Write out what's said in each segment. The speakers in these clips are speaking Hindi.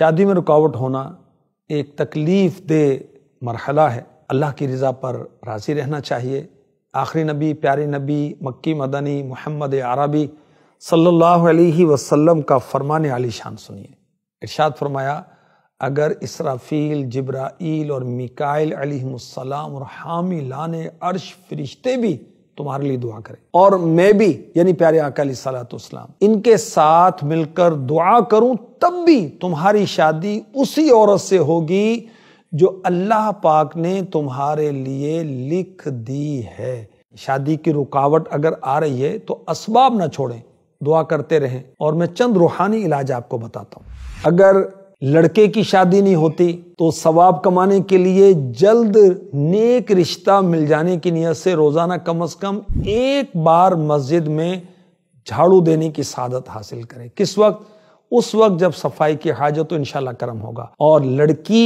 शादी में रुकावट होना एक तकलीफ़ दे मरहला है अल्लाह की रज़ा पर राज़ी रहना चाहिए आखिरी नबी प्यारे नबी मक्की मदनी मोहम्मद आरबी सल्लल्लाहु अलैहि वसल्लम का फरमान आलीशान सुनिए इरशाद फरमाया अगर इसराफील जब्राईल और मिकाइल अलैहिस्सलाम और लाने अर्श फरिश्ते भी तुम्हारे लिए दुआ करें और मैं भी यानी प्यारे अकाली सलातम इनके साथ मिलकर दुआ करूं तब भी तुम्हारी शादी उसी औरत से होगी जो अल्लाह पाक ने तुम्हारे लिए लिख दी है शादी की रुकावट अगर आ रही है तो असबाब ना छोड़ें दुआ करते रहें और मैं चंद रूहानी इलाज आपको बताता हूँ अगर लड़के की शादी नहीं होती तो सवाब कमाने के लिए जल्द नेक रिश्ता मिल जाने की नीयत से रोज़ाना कम अज़ कम एक बार मस्जिद में झाड़ू देने की सादत हासिल करें किस वक्त उस वक्त जब सफाई की हाजत तो इन कर्म होगा और लड़की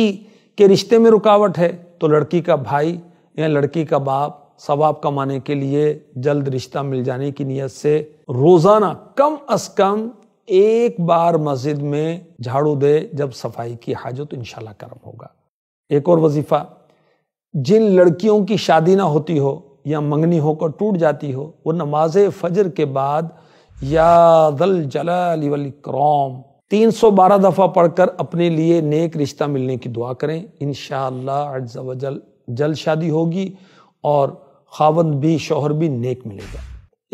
के रिश्ते में रुकावट है तो लड़की का भाई या लड़की का बाप सवाब कमाने के लिए जल्द रिश्ता मिल जाने की नीयत से रोज़ाना कम अज़ कम एक बार मस्जिद में झाड़ू दे जब सफाई की हाजत तो इनशाला होगा एक और वजीफ़ा जिन लड़कियों की शादी ना होती हो या मंगनी होकर टूट जाती हो वो नमाज फजर के बाद या दल जलाल वल तीन सौ बारह दफ़ा पढ़कर अपने लिए नेक रिश्ता मिलने की दुआ करें इन शजल जल शादी होगी और खावंद भी शोहर भी नेक मिलेगा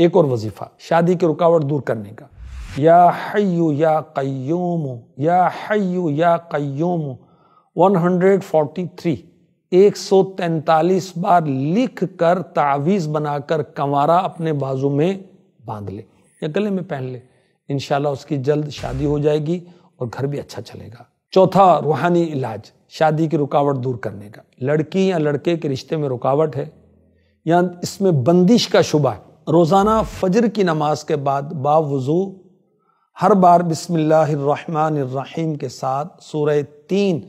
एक और वजीफ़ा शादी की रुकावट दूर करने का या हयु या कयोम या हयु या एक 143 तैतालीस बार लिख कर तावीज़ बनाकर कंवारा अपने बाजू में बांध ले या गले में पहन ले इनशाला उसकी जल्द शादी हो जाएगी और घर भी अच्छा चलेगा चौथा रूहानी इलाज शादी की रुकावट दूर करने का लड़की या लड़के के रिश्ते में रुकावट है या इसमें बंदिश का शुबा है रोज़ाना फजर की नमाज के बाद बावजू हर बार बिसमीम के साथ सूर तीन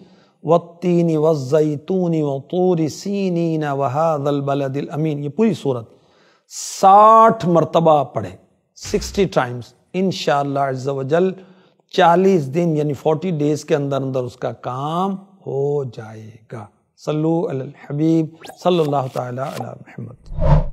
व तीन व जैतूनी व तूर सीनी वहादल अमीन ये पूरी सूरत साठ मरतबा पढ़े सिक्सटी टाइम्स इन शजल चालीस दिन यानी फोर्टी डेज के अंदर अंदर उसका काम हो जाएगा सल्लु अल हबीब सल्लल्लाहु ताला अला महमद